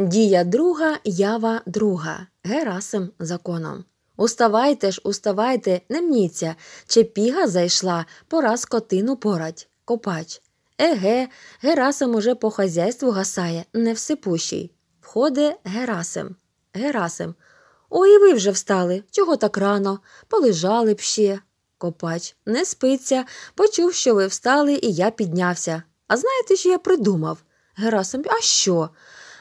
Дія друга, ява друга. Герасим законом. Уставайте ж, уставайте, не мніться. Чепіга зайшла, пора скотину порать. Копач. Еге, Герасим уже по хазяйству гасає, не всипущий. Входе Герасим. Герасим. «О, і ви вже встали. Чого так рано? Полежали б ще. Копач не спиться. Почув, що ви встали, і я піднявся. А знаєте, що я придумав? Герасим, а що?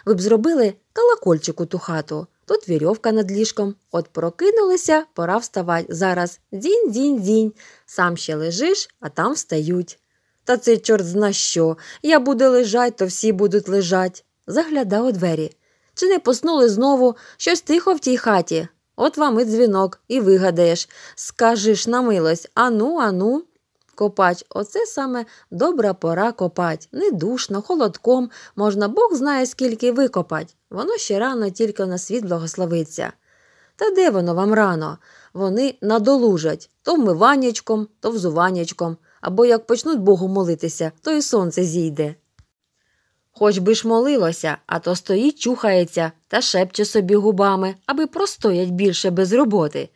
Ви б зробили колокольчик у ту хату. Тут вірьовка над ліжком. От прокинулися, пора вставати. Зараз дзінь дзінь дзінь. Сам ще лежиш, а там встають. Та це чорт зна що. Я буду лежать, то всі будуть лежать. Заглядав у двері. Чи не поснули знову щось тихо в тій хаті? От вам і дзвінок, і вигадаєш. Скажиш на милость ану, ану. Копач, оце саме добра пора копать. Не душно, холодком, можна Бог знає, скільки викопать. Воно ще рано тільки на світ благословиться. Та де воно вам рано? Вони надолужать то вмиваннячком, то взуваннячком, або як почнуть Богу молитися, то і сонце зійде. Хоч би ж молилося, а то стоїть, чухається та шепче собі губами, аби простоять більше без роботи.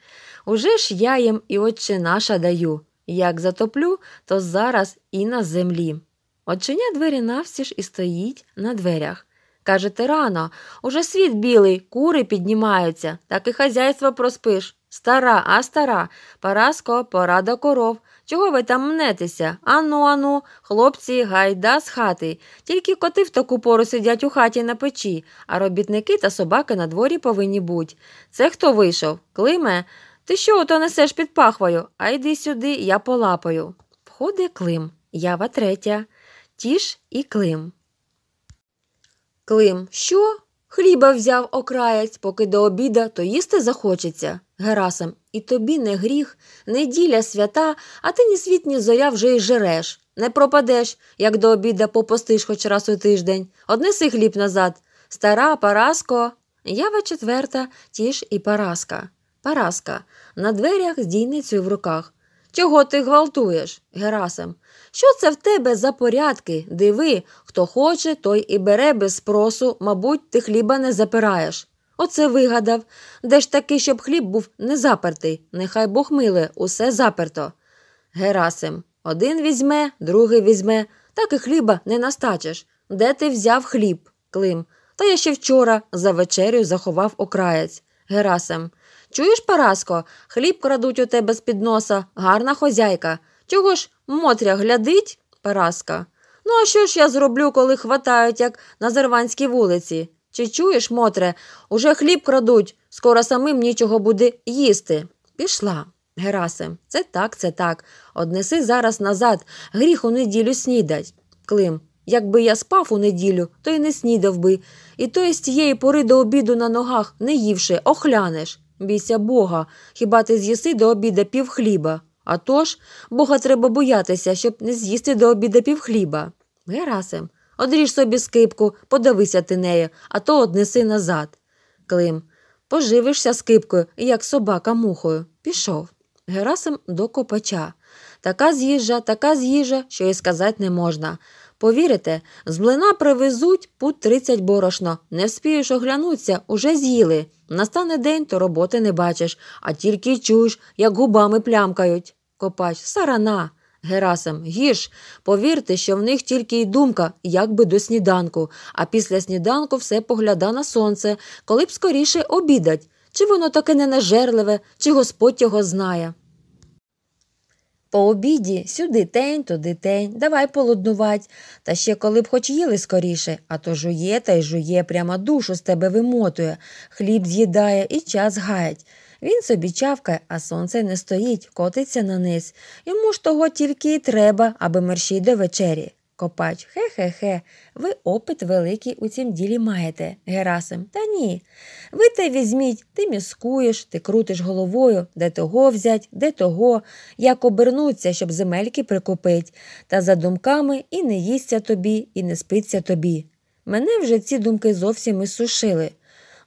Уже ж я їм і отче наша даю. Як затоплю, то зараз і на землі. Отчиня двері навстіж і стоїть на дверях. Кажете, рано, уже світ білий, кури піднімаються, так і хазяйство проспиш. Стара, а стара, Параско, пора до коров. Чого ви там мнетеся? Ану, ану, хлопці, гайда з хати. Тільки коти в таку пору сидять у хаті на печі, а робітники та собаки на дворі повинні бути. Це хто вийшов? Климе? Ти що ото несеш під пахвою? А йди сюди, я полапаю. Входить Клим, ява третя, тіш і Клим. Клим, що? Хліба взяв окраєць, поки до обіда, то їсти захочеться. Герасим, і тобі не гріх, неділя свята, а ти ні світ, ні зоря вже й жереш. Не пропадеш, як до обіда попостиш хоч раз у тиждень. Однеси хліб назад. Стара Параско, ява четверта, тіш і Параска. Параска на дверях з дійницею в руках. Чого ти гвалтуєш, Герасим? Що це в тебе за порядки? Диви, хто хоче, той і бере без спросу, мабуть, ти хліба не запираєш. Оце вигадав. Де ж таки, щоб хліб був не запертий, нехай Бог миле, усе заперто. Герасим, один візьме, другий візьме, так і хліба не настачиш. Де ти взяв хліб? Клим. Та я ще вчора за вечерю заховав окраєць. Герасим. Чуєш, Параско, хліб крадуть у тебе з під носа, гарна хозяйка. Чого ж Мотря глядить? Параска. Ну, а що ж я зроблю, коли хватають, як на зерванській вулиці? Чи чуєш, Мотре, уже хліб крадуть, скоро самим нічого буде їсти. Пішла. Герасим, це так, це так. Однеси зараз назад, гріх у неділю снідать. Клим. Якби я спав у неділю, то й не снідав би. І то з тієї пори до обіду на ногах, не ївши, охлянеш. Бійся Бога, хіба ти з'їси до обіда пів хліба? А тож, Бога треба боятися, щоб не з'їсти до обіда пів хліба. Герасим, одріж собі скипку, подавися ти нею, а то однеси назад. Клим, поживишся скипкою, як собака мухою. Пішов. Герасим до копача. Така з'їжджа, така з'їжа, що й сказати не можна. Повірите, з млина привезуть пут тридцять борошно. Не вспієш оглянутися, уже з'їли. Настане день, то роботи не бачиш, а тільки чуєш, як губами плямкають. Копач сарана. Герасим гірш. Повірте, що в них тільки й думка, як би до сніданку, а після сніданку все погляда на сонце, коли б скоріше обідать. Чи воно таке нажерливе, чи господь його знає. По обіді сюди тень, туди тень, давай полуднувать. Та ще коли б хоч їли скоріше, а то жує та й жує, прямо душу з тебе вимотує, хліб з'їдає і час гаять. Він собі чавкає, а сонце не стоїть, котиться на низ. Йому ж того тільки й треба, аби мерщій до вечері. Копач. Хе-хе-хе, ви опит великий у цім ділі маєте, Герасим. Та ні. Ви те візьміть, ти міскуєш, ти крутиш головою, де того взять, де того, як обернуться, щоб земельки прикупить, та за думками і не їсться тобі, і не спиться тобі. Мене вже ці думки зовсім і сушили.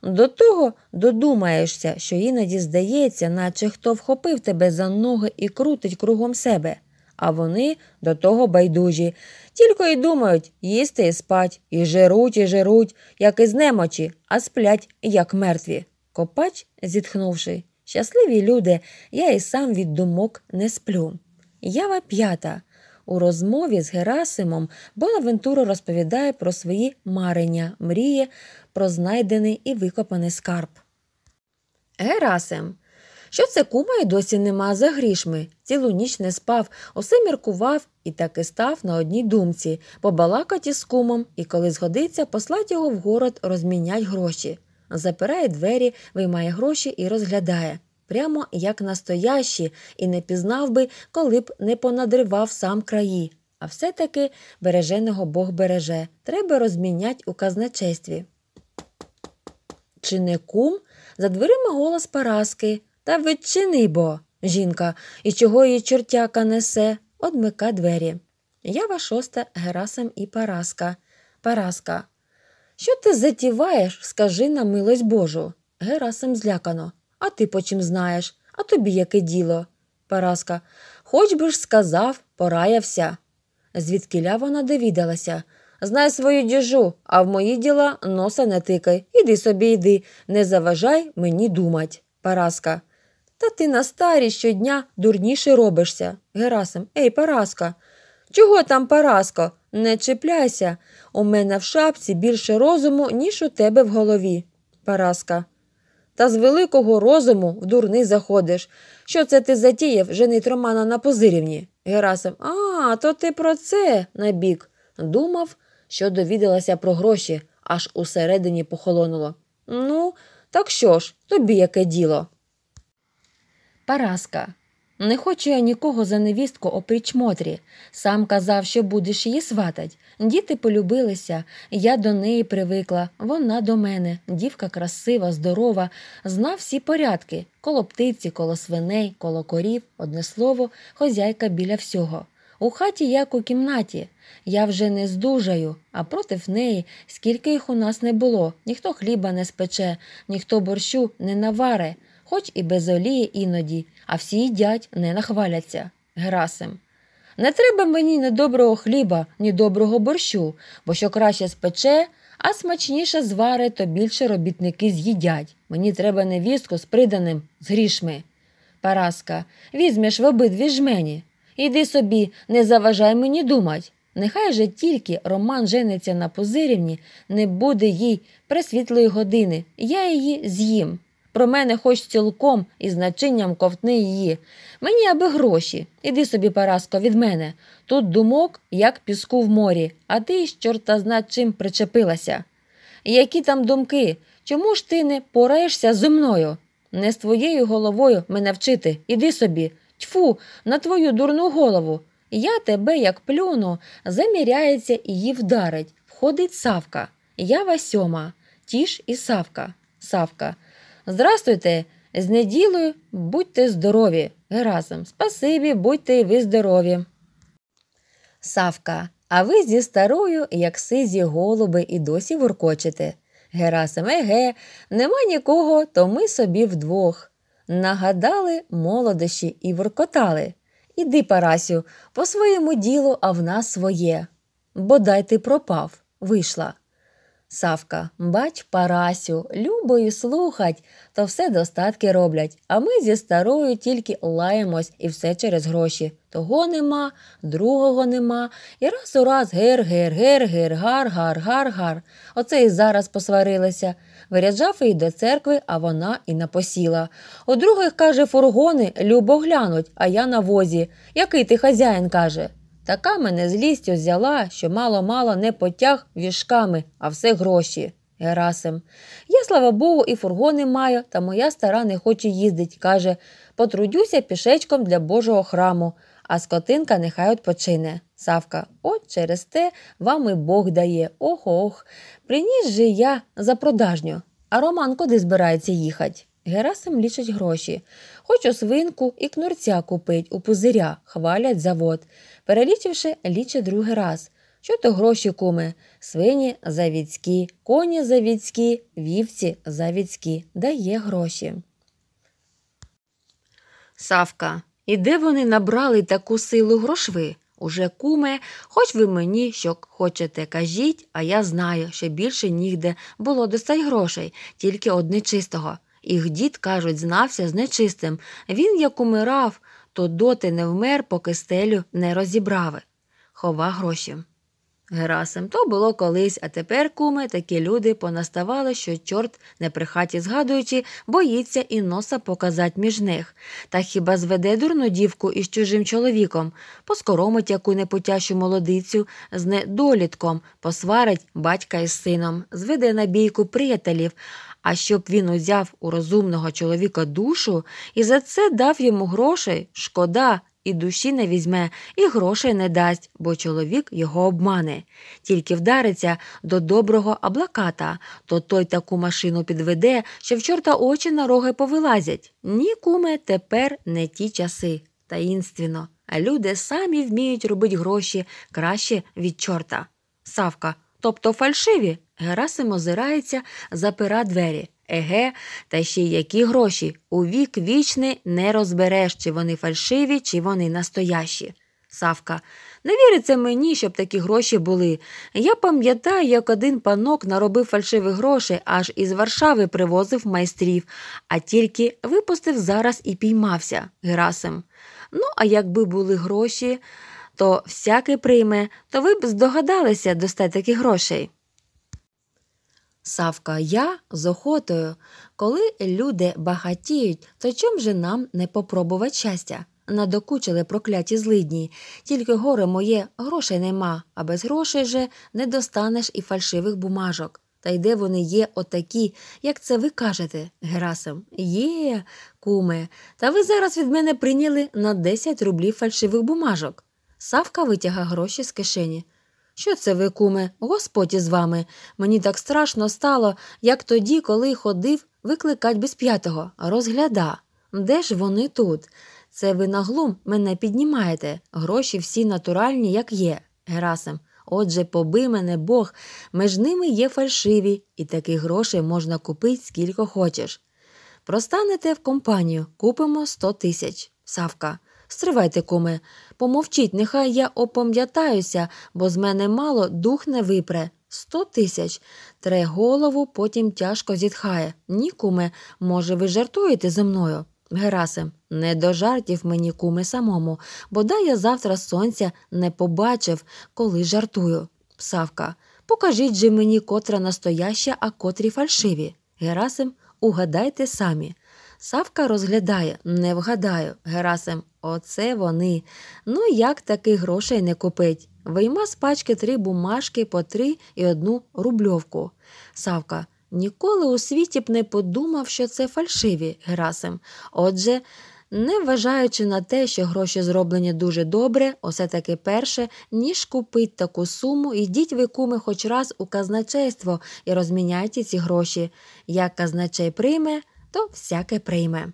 До того додумаєшся, що іноді здається, наче хто вхопив тебе за ноги і крутить кругом себе а вони до того байдужі. Тільки й думають їсти і спать, і жируть, і жируть, як із немочі, а сплять, як мертві. Копач, зітхнувши, щасливі люди, я і сам від думок не сплю. Ява п'ята. У розмові з Герасимом Бонавентура розповідає про свої марення, мріє, про знайдений і викопаний скарб. Герасим що це кума й досі нема за грішми. Цілу ніч не спав, усе міркував і таки став на одній думці побалакать із кумом і, коли згодиться, послать його в город розмінять гроші. Запирає двері, виймає гроші і розглядає. Прямо як настоящі, і не пізнав би, коли б не понадривав сам краї. А все таки береженого Бог береже. Треба розмінять у казначействі. Чи не кум? За дверима голос Параски. Та відчини бо, жінка, і чого її чортяка несе, одмика двері. Ява шоста Герасим і Параска. Параска. Що ти затіваєш, скажи на милость Божу. Герасим злякано. А ти по чим знаєш? А тобі яке діло? Параска. Хоч би ж сказав, пораявся. Звідкіля вона довідалася. Знай свою діжу, а в мої діла носа не тикай. Іди собі, йди, не заважай мені думать. Параска. Та ти на старі щодня дурніше робишся. Герасим, ей, Параска. Чого там, Параско? Не чіпляйся. У мене в шапці більше розуму, ніж у тебе в голові. Параска. Та з великого розуму в дурний заходиш. Що це ти затіяв, женить Романа на позирівні? Герасим. А, то ти про це набік. Думав, що довідалася про гроші, аж усередині похолонуло. Ну, так що ж, тобі яке діло? Параска. Не хочу я нікого за невістку опріч Мотрі. Сам казав, що будеш її сватать. Діти полюбилися, я до неї привикла, вона до мене, дівка красива, здорова, знав всі порядки коло птиці, коло свиней, коло корів, одне слово, хозяйка біля всього. У хаті, як у кімнаті, я вже не здужаю, а проти неї, скільки їх у нас не було, ніхто хліба не спече, ніхто борщу не наваре хоч і без олії іноді, а всі їдять, не нахваляться. Герасим. Не треба мені ні доброго хліба, ні доброго борщу, бо що краще спече, а смачніше зваре, то більше робітники з'їдять. Мені треба невістку з приданим, з грішми. Параска, візьмеш в обидві жмені. Іди собі, не заважай мені думать. Нехай же тільки Роман жениться на позирівні, не буде їй пресвітлої години, я її з'їм. Про мене, хоч цілком і значенням ковтни її. Мені аби гроші. Іди собі, Параско, від мене. Тут думок, як піску в морі, а ти з чорта зна чим причепилася. Які там думки? Чому ж ти не пораєшся зі мною? Не з твоєю головою мене вчити. Іди собі. Тьфу, на твою дурну голову. Я тебе, як плюну, заміряється і її вдарить. Входить Савка. Я Васьома, Тіш і Савка. Савка. Здрастуйте! З неділею будьте здорові! Герасим, спасибі, будьте і ви здорові. Савка. А ви зі старою, як сизі голуби, і досі воркочете. Герасим еге, нема нікого, то ми собі вдвох. Нагадали молодощі і воркотали. Іди, Парасю, по своєму ділу, а в нас своє. Бодай ти пропав, вийшла. Савка, бач, Парасю, любою слухать, то все достатки роблять. А ми зі старою тільки лаємось і все через гроші. Того нема, другого нема. І раз у раз гир-гир-гир-гир, гар-гар-гар-гар. Оце і зараз посварилися. Виряджав її до церкви, а вона і напосіла. У других, каже, фургони любо глянуть, а я на возі. Який ти хазяїн каже? Така мене злість озяла, що мало-мало не потяг вішками, а все гроші. Герасим. Я, слава Богу, і фургони маю, та моя стара не хоче їздить. Каже потрудюся пішечком для Божого храму, а скотинка нехай відпочине. Савка, от через те вам і Бог дає. Ох ох. Приніс же я за продажню. А Роман куди збирається їхати? Герасим лічить гроші. Хочу свинку і кнурця купить у пузиря, хвалять завод. Перелічивши, ліче другий раз. Що то гроші куми? Свині завідські, коні завідські, вівці завідські, дає гроші. Савка. І де вони набрали таку силу грошви? Уже куме, хоч ви мені що хочете, кажіть, а я знаю, що більше нігде було достать грошей, тільки одне чистого. Їх дід, кажуть, знався з нечистим. Він як умирав, то доти не вмер, поки стелю не розібрави. Хова гроші. Герасим, то було колись, а тепер, куми, такі люди понаставали, що чорт, не при хаті згадуючи, боїться і носа показать між них. Та хіба зведе дурну дівку із чужим чоловіком, поскоромить яку непутящу молодицю з недолітком, посварить батька із сином, зведе на бійку приятелів, а щоб він узяв у розумного чоловіка душу і за це дав йому грошей, шкода. І душі не візьме, і грошей не дасть, бо чоловік його обмане. Тільки вдариться до доброго аблаката, то той таку машину підведе, що в чорта очі на роги повилазять. Ні, куме, тепер не ті часи. Таїнственно. А люди самі вміють робити гроші краще від чорта. Савка, тобто фальшиві? Герасим озирається, запира двері. Еге, та ще й які гроші. У вік вічний не розбереш, чи вони фальшиві, чи вони настоящі. Савка. Не віриться мені, щоб такі гроші були. Я пам'ятаю, як один панок наробив фальшиві гроші, аж із Варшави привозив майстрів, а тільки випустив зараз і піймався Герасим. Ну, а якби були гроші, то всякий прийме, то ви б здогадалися достати таких грошей. Савка я з охотою. Коли люди багатіють, то чом же нам не попробувати щастя? Надокучили прокляті злидні, тільки горе моє грошей нема, а без грошей же не достанеш і фальшивих бумажок. Та й де вони є отакі, як це ви кажете, Герасим? Є, куме, та ви зараз від мене прийняли на 10 рублів фальшивих бумажок. Савка витяга гроші з кишені. Що це ви, куме, господь із вами. Мені так страшно стало, як тоді, коли ходив викликать без п'ятого, розгляда. Де ж вони тут? Це ви на глум мене піднімаєте, гроші всі натуральні, як є, Герасим. Отже, поби мене Бог, ми ж ними є фальшиві, і таких грошей можна купити скільки хочеш. Простанете в компанію, купимо сто тисяч. Савка. Стривайте, куме, помовчіть, нехай я опам'ятаюся, бо з мене мало дух не випре. Сто тисяч. Тре голову, потім тяжко зітхає. Ні, куме, може, ви жартуєте зі мною? Герасим, не до жартів мені, куме, самому, бодай я завтра сонця не побачив, коли жартую. Псавка, покажіть же мені, котра настояща, а котрі фальшиві. Герасим, угадайте самі. Савка розглядає, не вгадаю. Герасим, оце вони. Ну як таких грошей не купить? Вийма з пачки три бумажки по три і одну рубльовку. Савка. Ніколи у світі б не подумав, що це фальшиві, Герасим. Отже, не вважаючи на те, що гроші зроблені дуже добре, усе таки перше, ніж купить таку суму, ідіть ви куми хоч раз у казначейство і розміняйте ці гроші. Як казначей прийме, то всяке прийме.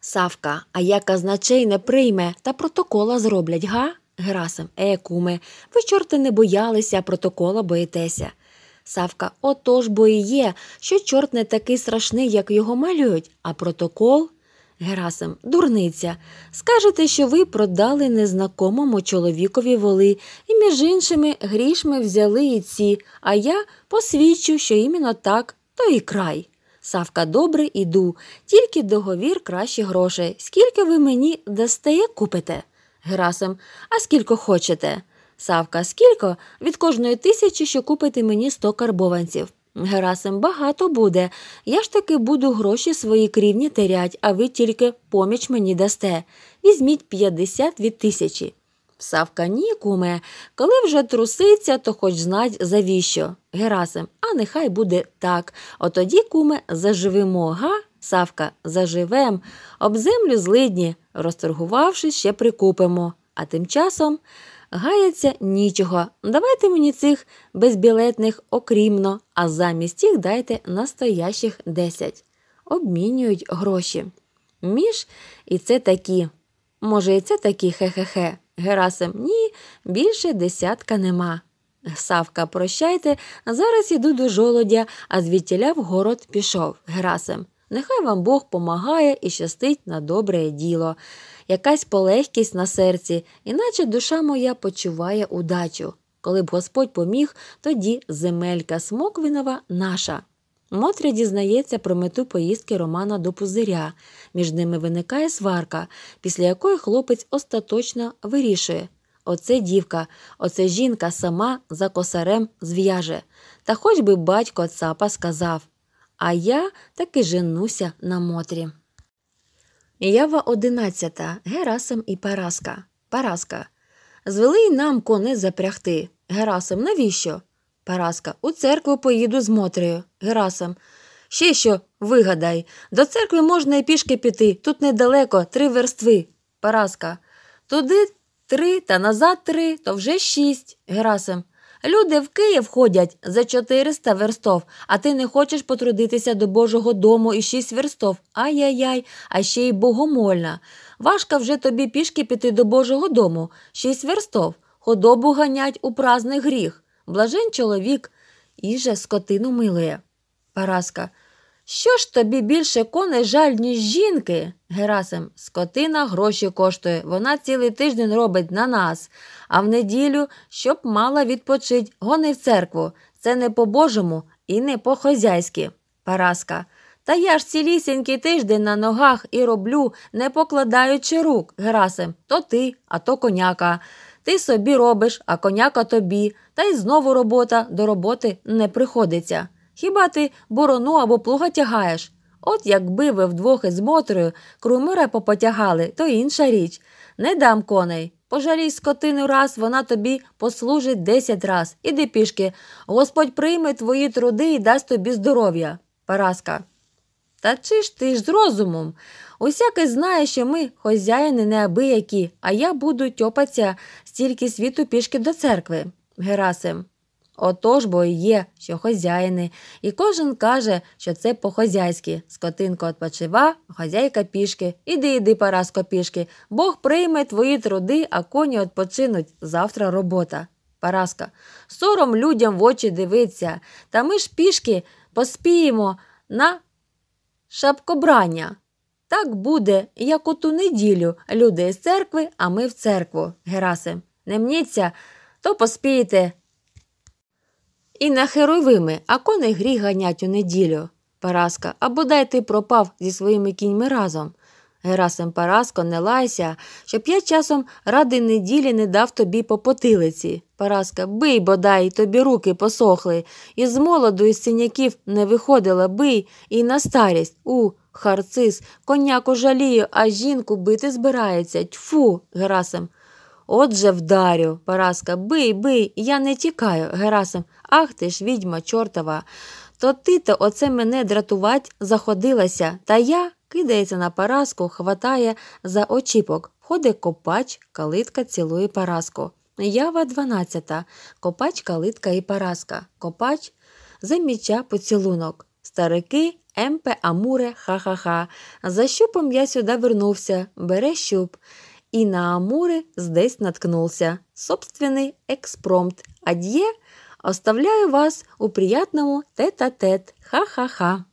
Савка, а я казначей не прийме, та протокола зроблять, га? Герасим, е, куме, ви, чорти, не боялися, протокола боїтеся. Савка, отож бо і є, що чорт не такий страшний, як його малюють, а протокол. Герасим, дурниця. Скажете, що ви продали незнакомому чоловікові воли, і, між іншими, грішми взяли і ці, а я посвідчу, що іменно так, то і край. Савка добре іду, тільки договір краще грошей. Скільки ви мені дасте, як купите? Герасим, а скільки хочете? Савка, скільки? Від кожної тисячі, що купите мені сто карбованців. Герасим багато буде. Я ж таки буду гроші свої крівні терять, а ви тільки поміч мені дасте. Візьміть п'ятдесят від тисячі. Савка куме, коли вже труситься, то хоч знать завіщо. Герасим, а нехай буде так. Отоді, куме, заживемо, га? Савка, заживем, об землю злидні, розторгувавшись, ще прикупимо. А тим часом гається нічого. Давайте мені цих безбілетних окрімно, а замість їх дайте настоящих десять. Обмінюють гроші. Між і це такі. Може, і це такі хе-хе-хе. Герасим ні, більше десятка нема. Савка, прощайте, зараз іду до жолодя, а звідтіля в город пішов Герасим. Нехай вам Бог помагає і щастить на добре діло. Якась полегкість на серці, іначе душа моя почуває удачу. Коли б Господь поміг, тоді земелька смоквинова наша. Мотря дізнається про мету поїздки Романа до пузиря. Між ними виникає сварка, після якої хлопець остаточно вирішує. Оце дівка, оце жінка сама за косарем зв'яже. Та хоч би батько цапа сказав. А я таки женуся на Мотрі. Ява одинадцята. Герасим і Параска. Параска. Звели й нам коне запрягти. Герасим, навіщо? Параска. У церкву поїду з Мотрею. Герасим. Ще що вигадай. До церкви можна і пішки піти. Тут недалеко, три верстви. Параска. Туди три та назад три, то вже шість. Герасим. Люди в Київ ходять за 400 верстов, а ти не хочеш потрудитися до Божого дому і шість верстов. Ай-яй-яй, а ще й богомольна. Важко вже тобі пішки піти до Божого дому, шість верстов. Ходобу ганять у празний гріх. Блажен чоловік іже скотину милує. Параска. Що ж тобі більше коней жаль, ніж жінки? Герасим, скотина гроші коштує. Вона цілий тиждень робить на нас, а в неділю, щоб мала відпочить, гони в церкву. Це не по-божому і не по-хозяйськи. Параска. Та я ж цілісінький тиждень на ногах і роблю, не покладаючи рук, Герасим, то ти, а то коняка. Ти собі робиш, а коняка тобі, та й знову робота до роботи не приходиться. Хіба ти борону або плуга тягаєш? От якби ви вдвох із Мотрою крумира попотягали, то інша річ. Не дам коней. Пожалій скотину раз, вона тобі послужить десять раз. Іди пішки. Господь прийме твої труди і дасть тобі здоров'я. Параска. Та чи ж ти ж з розумом? Усяке знає, що ми хозяїни неабиякі, а я буду тьопатися стільки світу пішки до церкви, Герасим. Отож, бо і є, що хозяїни, і кожен каже, що це по-хозяйськи. Скотинка відпочива, хозяйка пішки. Іди, іди, Параско, пішки. Бог прийме твої труди, а коні відпочинуть. Завтра робота. Параска. Сором людям в очі дивиться. Та ми ж пішки поспіємо на Шапкобрання. Так буде, як оту неділю люди з церкви, а ми в церкву, Герасим. Не мніться, то поспієте. І на херовими, а коней грі ганять у неділю. Параска, або дай ти пропав зі своїми кіньми разом. Герасим Параско, не лайся, щоб я часом ради неділі не дав тобі по потилиці. Параска, бий, бодай, тобі руки посохли. і з молоду із синяків не виходила, бий, і на старість. У, харцис, коняку жалію, а жінку бити збирається. Тьфу, Герасим. Отже, вдарю, Параска, бий, бий, я не тікаю, Герасим. Ах ти ж, відьма чортова. То ти то оце мене дратувать заходилася, та я кидається на Параску, хватає за очіпок, входить копач, калитка цілує Параску. Ява 12. Копач, калитка і Параска. Копач заміча поцілунок. Старики емпе, амуре, ха-ха-ха. За щупом я сюди вернувся, бере щуп. І на амури здесь наткнувся. Собственний експромт. Ад'є, оставляю вас у приятному тет-а-тет. Ха-ха-ха.